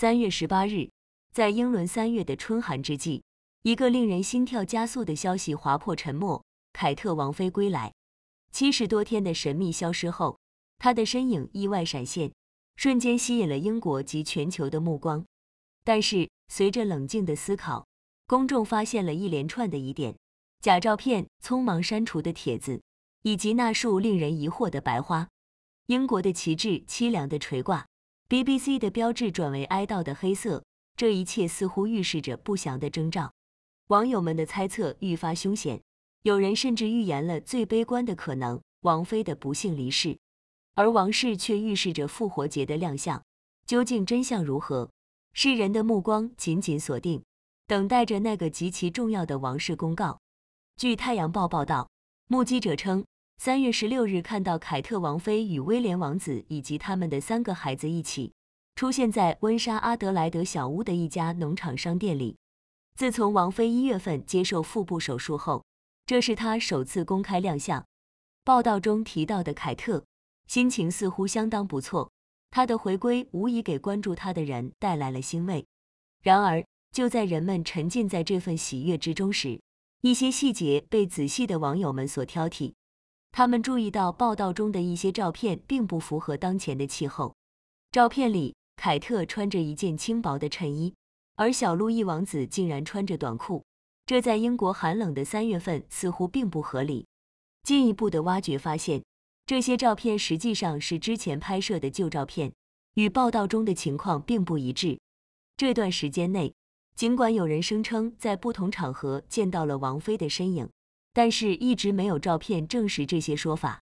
三月十八日，在英伦三月的春寒之际，一个令人心跳加速的消息划破沉默：凯特王妃归来。七十多天的神秘消失后，她的身影意外闪现，瞬间吸引了英国及全球的目光。但是，随着冷静的思考，公众发现了一连串的疑点：假照片、匆忙删除的帖子，以及那束令人疑惑的白花。英国的旗帜凄凉地垂挂。BBC 的标志转为哀悼的黑色，这一切似乎预示着不祥的征兆。网友们的猜测愈发凶险，有人甚至预言了最悲观的可能：王菲的不幸离世，而王室却预示着复活节的亮相。究竟真相如何？世人的目光紧紧锁定，等待着那个极其重要的王室公告。据《太阳报》报道，目击者称。三月十六日，看到凯特王妃与威廉王子以及他们的三个孩子一起出现在温莎阿德莱德小屋的一家农场商店里。自从王妃一月份接受腹部手术后，这是她首次公开亮相。报道中提到的凯特，心情似乎相当不错。她的回归无疑给关注她的人带来了欣慰。然而，就在人们沉浸在这份喜悦之中时，一些细节被仔细的网友们所挑剔。他们注意到报道中的一些照片并不符合当前的气候。照片里，凯特穿着一件轻薄的衬衣，而小路易王子竟然穿着短裤，这在英国寒冷的三月份似乎并不合理。进一步的挖掘发现，这些照片实际上是之前拍摄的旧照片，与报道中的情况并不一致。这段时间内，尽管有人声称在不同场合见到了王菲的身影。但是，一直没有照片证实这些说法。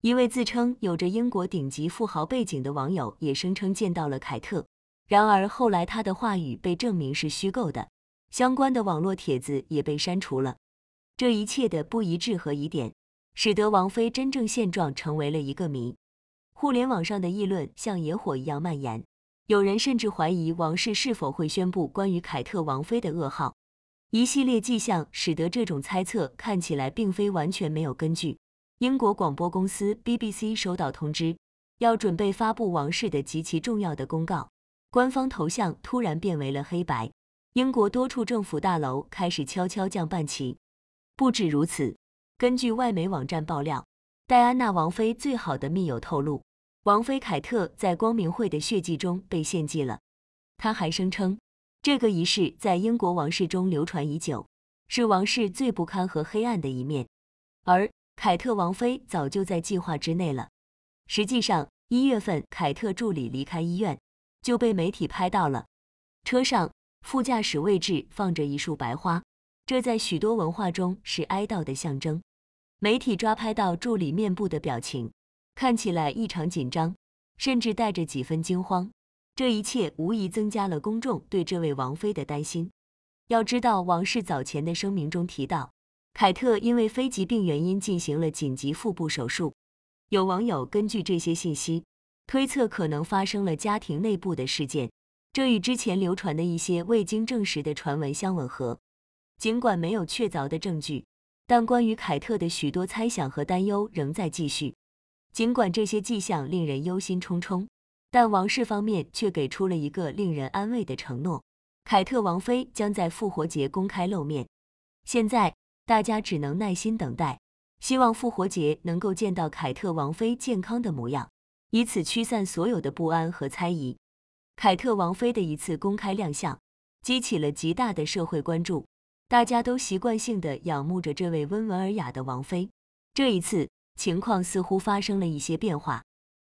一位自称有着英国顶级富豪背景的网友也声称见到了凯特，然而后来他的话语被证明是虚构的，相关的网络帖子也被删除了。这一切的不一致和疑点，使得王菲真正现状成为了一个谜。互联网上的议论像野火一样蔓延，有人甚至怀疑王室是否会宣布关于凯特王妃的噩耗。一系列迹象使得这种猜测看起来并非完全没有根据。英国广播公司 BBC 收到通知，要准备发布王室的极其重要的公告。官方头像突然变为了黑白。英国多处政府大楼开始悄悄降半旗。不止如此，根据外媒网站爆料，戴安娜王妃最好的密友透露，王妃凯特在光明会的血迹中被献祭了。他还声称。这个仪式在英国王室中流传已久，是王室最不堪和黑暗的一面。而凯特王妃早就在计划之内了。实际上，一月份凯特助理离开医院，就被媒体拍到了。车上副驾驶位置放着一束白花，这在许多文化中是哀悼的象征。媒体抓拍到助理面部的表情，看起来异常紧张，甚至带着几分惊慌。这一切无疑增加了公众对这位王妃的担心。要知道，王室早前的声明中提到，凯特因为非疾病原因进行了紧急腹部手术。有网友根据这些信息推测，可能发生了家庭内部的事件，这与之前流传的一些未经证实的传闻相吻合。尽管没有确凿的证据，但关于凯特的许多猜想和担忧仍在继续。尽管这些迹象令人忧心忡忡。但王室方面却给出了一个令人安慰的承诺：凯特王妃将在复活节公开露面。现在大家只能耐心等待，希望复活节能够见到凯特王妃健康的模样，以此驱散所有的不安和猜疑。凯特王妃的一次公开亮相，激起了极大的社会关注，大家都习惯性地仰慕着这位温文尔雅的王妃。这一次情况似乎发生了一些变化。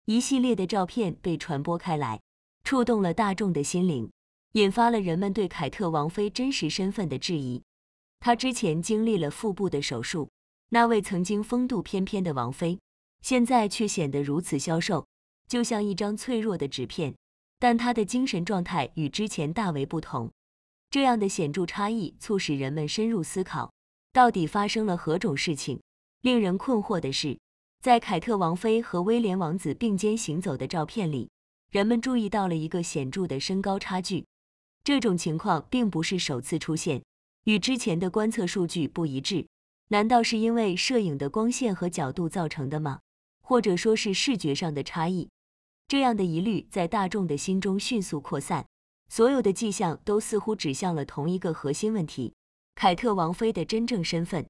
一系列的照片被传播开来，触动了大众的心灵，引发了人们对凯特王妃真实身份的质疑。她之前经历了腹部的手术，那位曾经风度翩翩的王妃，现在却显得如此消瘦，就像一张脆弱的纸片。但她的精神状态与之前大为不同，这样的显著差异促使人们深入思考，到底发生了何种事情。令人困惑的是。在凯特王妃和威廉王子并肩行走的照片里，人们注意到了一个显著的身高差距。这种情况并不是首次出现，与之前的观测数据不一致。难道是因为摄影的光线和角度造成的吗？或者说是视觉上的差异？这样的疑虑在大众的心中迅速扩散，所有的迹象都似乎指向了同一个核心问题：凯特王妃的真正身份。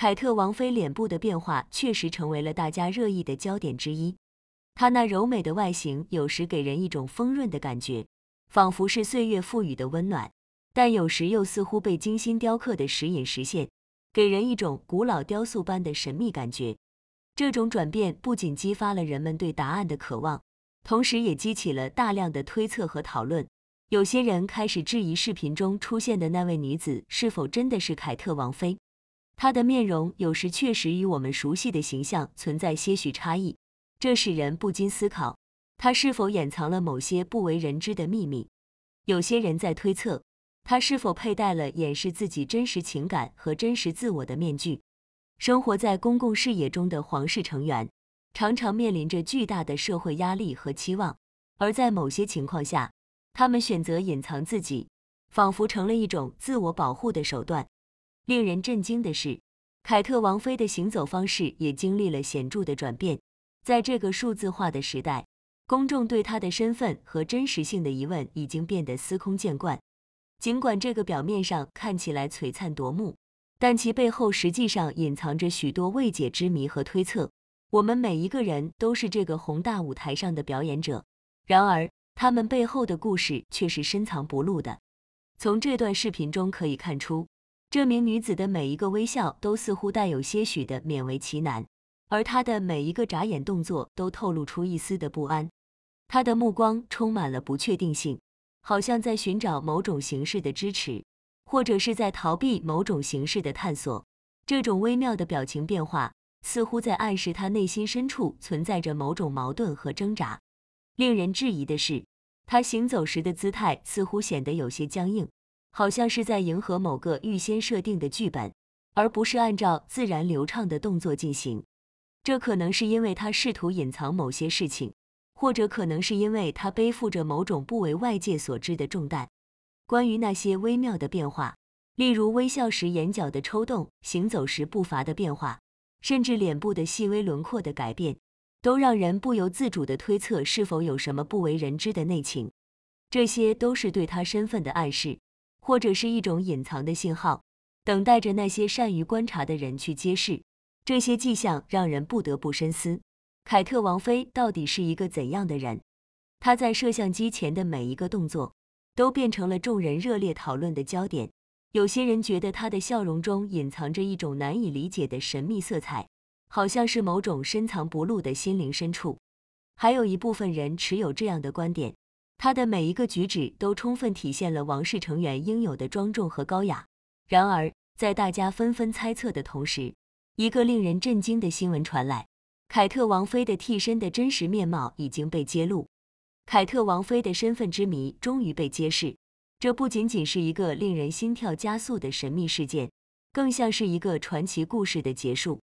凯特王妃脸部的变化确实成为了大家热议的焦点之一。她那柔美的外形有时给人一种丰润的感觉，仿佛是岁月赋予的温暖；但有时又似乎被精心雕刻的时隐时现，给人一种古老雕塑般的神秘感觉。这种转变不仅激发了人们对答案的渴望，同时也激起了大量的推测和讨论。有些人开始质疑视频中出现的那位女子是否真的是凯特王妃。他的面容有时确实与我们熟悉的形象存在些许差异，这使人不禁思考，他是否掩藏了某些不为人知的秘密？有些人在推测，他是否佩戴了掩饰自己真实情感和真实自我的面具？生活在公共视野中的皇室成员，常常面临着巨大的社会压力和期望，而在某些情况下，他们选择隐藏自己，仿佛成了一种自我保护的手段。令人震惊的是，凯特王妃的行走方式也经历了显著的转变。在这个数字化的时代，公众对她的身份和真实性的疑问已经变得司空见惯。尽管这个表面上看起来璀璨夺目，但其背后实际上隐藏着许多未解之谜和推测。我们每一个人都是这个宏大舞台上的表演者，然而他们背后的故事却是深藏不露的。从这段视频中可以看出。这名女子的每一个微笑都似乎带有些许的勉为其难，而她的每一个眨眼动作都透露出一丝的不安。她的目光充满了不确定性，好像在寻找某种形式的支持，或者是在逃避某种形式的探索。这种微妙的表情变化似乎在暗示她内心深处存在着某种矛盾和挣扎。令人质疑的是，她行走时的姿态似乎显得有些僵硬。好像是在迎合某个预先设定的剧本，而不是按照自然流畅的动作进行。这可能是因为他试图隐藏某些事情，或者可能是因为他背负着某种不为外界所知的重担。关于那些微妙的变化，例如微笑时眼角的抽动、行走时步伐的变化，甚至脸部的细微轮廓的改变，都让人不由自主地推测是否有什么不为人知的内情。这些都是对他身份的暗示。或者是一种隐藏的信号，等待着那些善于观察的人去揭示。这些迹象让人不得不深思：凯特王妃到底是一个怎样的人？她在摄像机前的每一个动作，都变成了众人热烈讨论的焦点。有些人觉得她的笑容中隐藏着一种难以理解的神秘色彩，好像是某种深藏不露的心灵深处。还有一部分人持有这样的观点。他的每一个举止都充分体现了王室成员应有的庄重和高雅。然而，在大家纷纷猜测的同时，一个令人震惊的新闻传来：凯特王妃的替身的真实面貌已经被揭露。凯特王妃的身份之谜终于被揭示。这不仅仅是一个令人心跳加速的神秘事件，更像是一个传奇故事的结束。